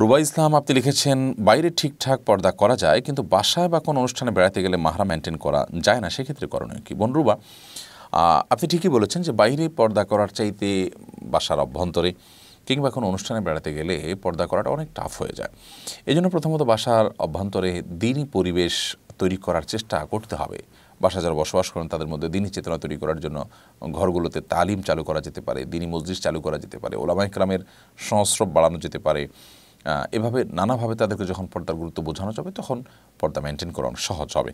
রুবা ইসলাম আপনি লিখেছেন বাইরে ঠিকঠাক পর্দা করা যায় কিন্তু বাসায় বা কোনো অনুষ্ঠানে বেড়াতে গেলে মাহারা মেনটেন করা যায় না সেক্ষেত্রে করণীয় কি বোন রুবা আপনি ঠিকই বলেছেন যে বাইরে পর্দা করার চাইতে বাসার অভ্যন্তরে কিংবা কোনো অনুষ্ঠানে বেড়াতে গেলে পর্দা করাটা অনেক টাফ হয়ে যায় এই জন্য প্রথমত বাসার অভ্যন্তরে দিনই পরিবেশ তৈরি করার চেষ্টা করতে হবে বাসা যারা বসবাস করেন তাদের মধ্যে দিনই চেতনা তৈরি করার জন্য ঘরগুলোতে তালিম চালু করা যেতে পারে দিনই মসজিদ চালু করা যেতে পারে ওলামাইকরামের সংস্রব বাড়ানো যেতে পারে এভাবে নানাভাবে তাদেরকে যখন পর্দার গুরুত্ব বোঝানো যাবে তখন পর্দা মেনটেন করানো সহজ হবে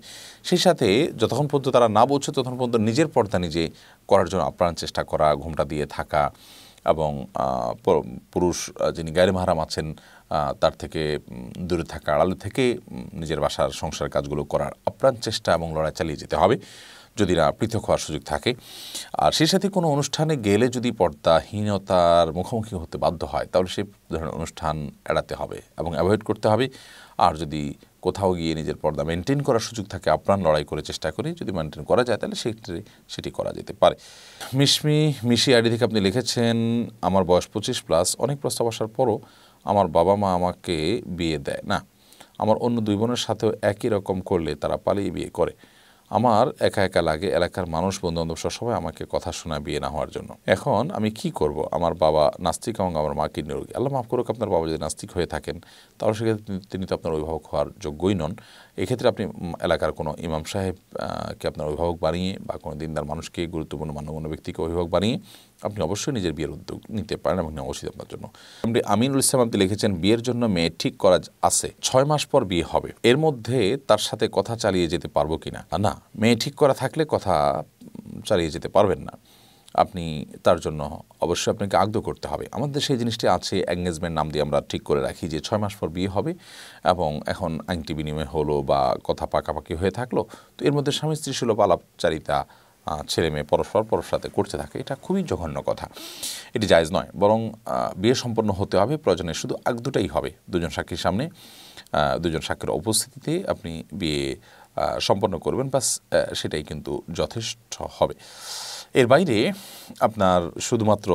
সেই সাথে যতক্ষণ পর্যন্ত তারা না বোঝে ততক্ষণ পর্যন্ত নিজের পর্দা নিজে করার জন্য আপ্রাণ চেষ্টা করা ঘুমটা দিয়ে থাকা এবং পুরুষ যিনি গায়ের মাহারাম আছেন তার থেকে দূরে থাকা আড়ালে থেকে নিজের বাসার সংসার কাজগুলো করার আপ্রাণ চেষ্টা এবং লড়াই চালিয়ে যেতে হবে যদি না পৃথক হওয়ার সুযোগ থাকে আর সেই সাথে কোনো অনুষ্ঠানে গেলে যদি পর্দাহীনতার মুখোমুখি হতে বাধ্য হয় তাহলে সে ধরনের অনুষ্ঠান এড়াতে হবে এবং অ্যাভয়েড করতে হবে আর যদি কোথাও গিয়ে নিজের পর্দা মেনটেন করার সুযোগ থাকে আপ্রাণ লড়াই করে চেষ্টা করি যদি মেনটেন করা যায় তাহলে সেক্ষেত্রে সেটি করা যেতে পারে মিশমি মিশি আইডি থেকে আপনি লিখেছেন আমার বয়স পঁচিশ প্লাস অনেক প্রস্তাব আসার পরও আমার বাবা মা আমাকে বিয়ে দেয় না আমার অন্য দুই বোনের সাথেও একই রকম করলে তারা পালিয়ে বিয়ে করে আমার একা একা লাগে এলাকার মানুষ বন্ধুবান্ধব সবাই আমাকে কথা শোনা বিয়ে না হওয়ার জন্য এখন আমি কি করব আমার বাবা নাস্তিক এবং আমার মা কিডনি রোগী আল্লাহ মাফ করুক আপনার বাবা যদি নাস্তিক হয়ে থাকেন তাহলে সেক্ষেত্রে তিনি তো আপনার অভিভাবক হওয়ার যোগ্যই নন এক্ষেত্রে আপনি এলাকার কোনো ইমাম সাহেবকে আপনার অভিভাবক বানিয়ে বা কোনো দিনদার মানুষকে গুরুত্বপূর্ণ মান্যগণ্য ব্যক্তিকে অভিভাবক বানিয়ে আপনি অবশ্যই নিজের বিয়ের উদ্যোগ নিতে পারেন এবং নেওয়া উচিত আপনার জন্য আমিনুল ইসলাম আপনি লিখেছেন বিয়ের জন্য মেয়ে ঠিক করা আছে ছয় মাস পর বিয়ে হবে এর মধ্যে তার সাথে কথা চালিয়ে যেতে পারবো কিনা না মেয়ে ঠিক করা থাকলে কথা চালিয়ে যেতে পারবেন না আপনি তার জন্য অবশ্যই আপনাকে আগ্রহ করতে হবে আমাদের সেই জিনিসটি আছে এঙ্গেজমেন্ট নাম দিয়ে আমরা ঠিক করে রাখি যে ছয় মাস পর বিয়ে হবে এবং এখন আংটি বিনিময় হলো বা কথা পাকাপাকি হয়ে থাকলো তো এর মধ্যে স্বামী স্ত্রী সুলভ আলাপচারিতা ছেলে মেয়ে পরস্পর পরস্পর সাথে করতে থাকে এটা খুবই জঘন্য কথা এটি জায়জ নয় বরং বিয়ে সম্পন্ন হতে হবে প্রয়োজনে শুধু আগ দুটাই হবে দুজন সাক্ষীর সামনে দুজন সাক্ষীর উপস্থিতিতে আপনি বিয়ে সম্পন্ন করবেন বাস সেটাই কিন্তু যথেষ্ট হবে এর বাইরে আপনার শুধুমাত্র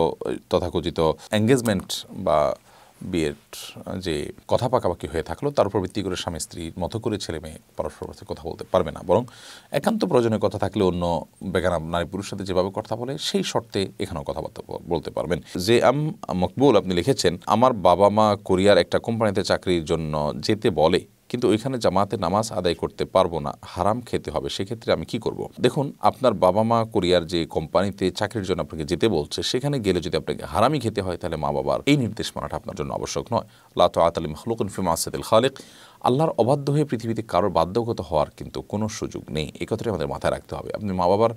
তথাকথিত এঙ্গেজমেন্ট বা বিয়ের যে কথা পাকাপাকি হয়ে থাকলো তার উপর ভিত্তি করে স্বামী স্ত্রীর মতো করে ছেলে মেয়ে পরস্পর কথা বলতে পারবে না বরং একান্ত প্রয়োজনীয় কথা থাকলে অন্য বেগানা নারী পুরুষ সাথে যেভাবে কথা বলে সেই শর্তে এখানেও কথাবার্তা বলতে পারবেন যে আম মকবুল আপনি লিখেছেন আমার বাবা মা কোরিয়ার একটা কোম্পানিতে চাকরির জন্য যেতে বলে কিন্তু ওইখানে জামাতে নামাজ আদায় করতে পারবো না হারাম খেতে হবে সেক্ষেত্রে আমি কি করব। দেখুন আপনার বাবা মা কোরিয়ার যে কোম্পানিতে চাকরির জন্য আপনাকে যেতে বলছে সেখানে গেলে যদি আপনাকে হারামি খেতে হয় তাহলে মা বাবার এই নির্দেশ মানাটা আপনার জন্য আবশ্যক নয় লাতো আতালিম হলুকুন ফিমাসেদুল খালেক আল্লাহর অবাধ্য হয়ে পৃথিবীতে কারোর বাধ্যগত হওয়ার কিন্তু কোনো সুযোগ নেই একথাটাই আমাদের মাথায় রাখতে হবে আপনি মা বাবার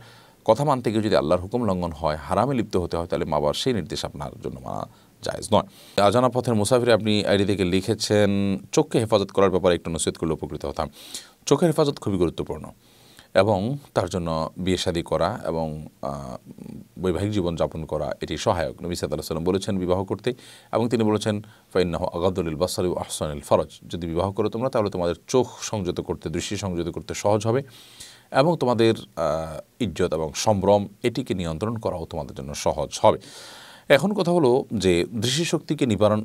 কথা মানতে গিয়ে যদি আল্লাহর হুকুম লঙ্ঘন হয় হারামে লিপ্ত হতে হয় তাহলে মা বাবার সেই নির্দেশ আপনার জন্য মানা জায়জ নয় আজানা পথের মুসাফিরে আপনি আইডি থেকে লিখেছেন চোখকে হেফাজত করার ব্যাপারে একটু নসিহত করলে উপকৃত হতাম চোখের হেফাজত খুবই গুরুত্বপূর্ণ এবং তার জন্য বিয়ে শাদী করা এবং বৈবাহিক জীবন যাপন করা এটি সহায়ক নবী সাদা সাল্লাম বলেছেন বিবাহ করতে এবং তিনি বলেছেন ফাইন্নাহ আগাদুল বাসারি আহসানুল ফরজ যদি বিবাহ করো তোমরা তাহলে তোমাদের চোখ সংযত করতে দৃষ্টি সংযত করতে সহজ হবে এবং তোমাদের ইজ্জত এবং সম্ভ্রম এটিকে নিয়ন্ত্রণ করাও তোমাদের জন্য সহজ হবে এখন কথা হলো যে দৃষ্টিশক্তিকে নিবারণ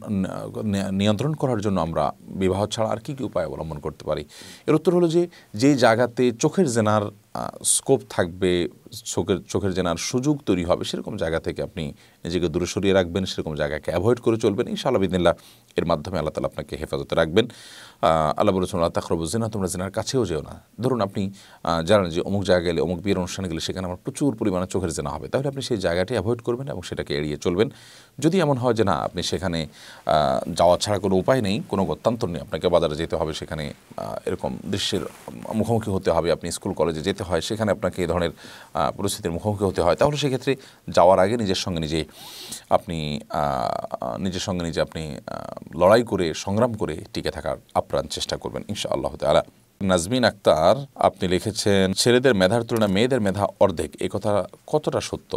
নিয়ন্ত্রণ করার জন্য আমরা বিবাহ ছাড়া আর কী কী উপায় অবলম্বন করতে পারি এর উত্তর হলো যে যে জায়গাতে চোখের জেনার স্কোপ থাকবে চোখের চোখের জেনার সুযোগ তৈরি হবে সেরকম জায়গা থেকে আপনি নিজেকে দূরে সরিয়ে রাখবেন সেরকম জায়গাকে অ্যাভয়েড করে চলবেন ইনশাআল্লাহ বিদিনিল্লাহ এর মাধ্যমে আল্লাহ তালা আপনাকে হেফাজতে রাখবেন আল্লাহ বলেছেন আল্লাহ তাকরব জেনা তোমরা জেনার কাছেও যেও না ধরুন আপনি জানেন যে অমুক জায়গায় গেলে অমুক বিয়ের অনুষ্ঠানে গেলে সেখানে আমার প্রচুর পরিমাণে চোখের জেনা হবে তাহলে আপনি সেই জায়গাটি অ্যাভয়েড করবেন এবং সেটাকে এড়িয়ে চলবেন যদি এমন হয় যে না আপনি সেখানে যাওয়া ছাড়া কোনো উপায় নেই কোনো গত্যান্তর নেই আপনাকে বাজারে যেতে হবে সেখানে এরকম দৃশ্যের মুখোমুখি হতে হবে আপনি স্কুল কলেজে যেতে যেতে হয় সেখানে আপনাকে এই ধরনের পরিস্থিতির মুখোমুখি হতে হয় তাহলে সেক্ষেত্রে যাওয়ার আগে নিজের সঙ্গে নিজে আপনি নিজের সঙ্গে নিজে আপনি লড়াই করে সংগ্রাম করে টিকে থাকার আপ্রাণ চেষ্টা করবেন ইনশা আল্লাহ তালা নাজমিন আক্তার আপনি লিখেছেন ছেলেদের মেধার তুলনায় মেয়েদের মেধা অর্ধেক এ কথা কতটা সত্য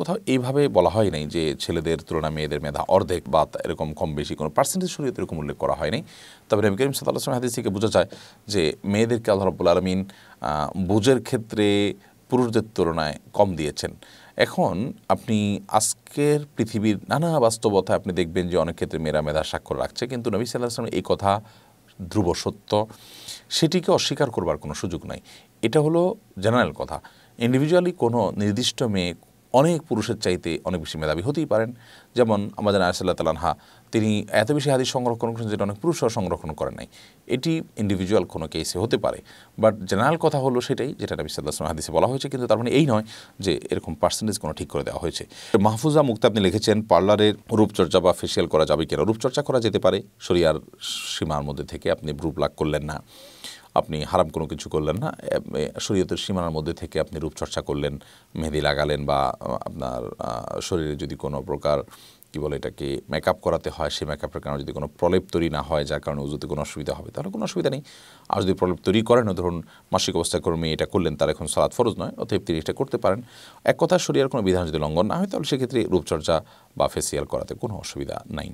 কোথাও এইভাবে বলা হয় নাই যে ছেলেদের তুলনায় মেয়েদের মেধা অর্ধেক বা এরকম কম বেশি কোনো পার্সেন্টেজ শরীয়তে এরকম উল্লেখ করা হয়নি তবে নবী করিম সাল্লাহ হাদিস থেকে বোঝা যায় যে মেয়েদেরকে আল্লাহ রব্বুল আলমিন বুঝের ক্ষেত্রে পুরুষদের তুলনায় কম দিয়েছেন এখন আপনি আজকের পৃথিবীর নানা বাস্তবতা আপনি দেখবেন যে অনেক ক্ষেত্রে মেয়েরা মেধা স্বাক্ষর রাখছে কিন্তু নবী সাল্লাহ আসলাম এই কথা ধ্রুব সত্য সেটিকে অস্বীকার করবার কোনো সুযোগ নাই এটা হলো জেনারেল কথা ইন্ডিভিজুয়ালি কোনো নির্দিষ্ট মেয়ে অনেক পুরুষের চাইতে অনেক বেশি মেধাবী হতেই পারেন যেমন আমাদের আয়সাল্লাহ তালানহা তিনি এত বেশি হাদিস সংরক্ষণ করেছেন যেটা অনেক পুরুষরা সংরক্ষণ করেন নাই এটি ইন্ডিভিজুয়াল কোনো কেসে হতে পারে বাট জেনারেল কথা হলো সেটাই যেটা নবী সাল্লাহ হাদিসে বলা হয়েছে কিন্তু তার মানে এই নয় যে এরকম পার্সেন্টেজ কোনো ঠিক করে দেওয়া হয়েছে মাহফুজা মুক্তা আপনি লিখেছেন পার্লারের রূপচর্চা বা ফেসিয়াল করা যাবে কিনা রূপচর্চা করা যেতে পারে শরিয়ার সীমার মধ্যে থেকে আপনি রূপ লাগ করলেন না আপনি হারাম কোনো কিছু করলেন না শরীয়তের সীমানার মধ্যে থেকে আপনি রূপচর্চা করলেন মেহেদি লাগালেন বা আপনার শরীরে যদি কোনো প্রকার কী বলে এটাকে মেকআপ করাতে হয় সেই মেকআপের কারণে যদি কোনো প্রলেপ তৈরি না হয় যার কারণে উজুতে কোনো অসুবিধা হবে তাহলে কোনো অসুবিধা নেই আর যদি প্রলেপ তৈরি করেন ধরুন মাসিক অবস্থা কর্মী এটা করলেন তার এখন সালাদ ফরজ নয় অতএব তিনি এটা করতে পারেন এক কথা শরীরের কোনো বিধান যদি লঙ্ঘন না হয় তাহলে সেক্ষেত্রে রূপচর্চা বা ফেসিয়াল করাতে কোনো অসুবিধা নাই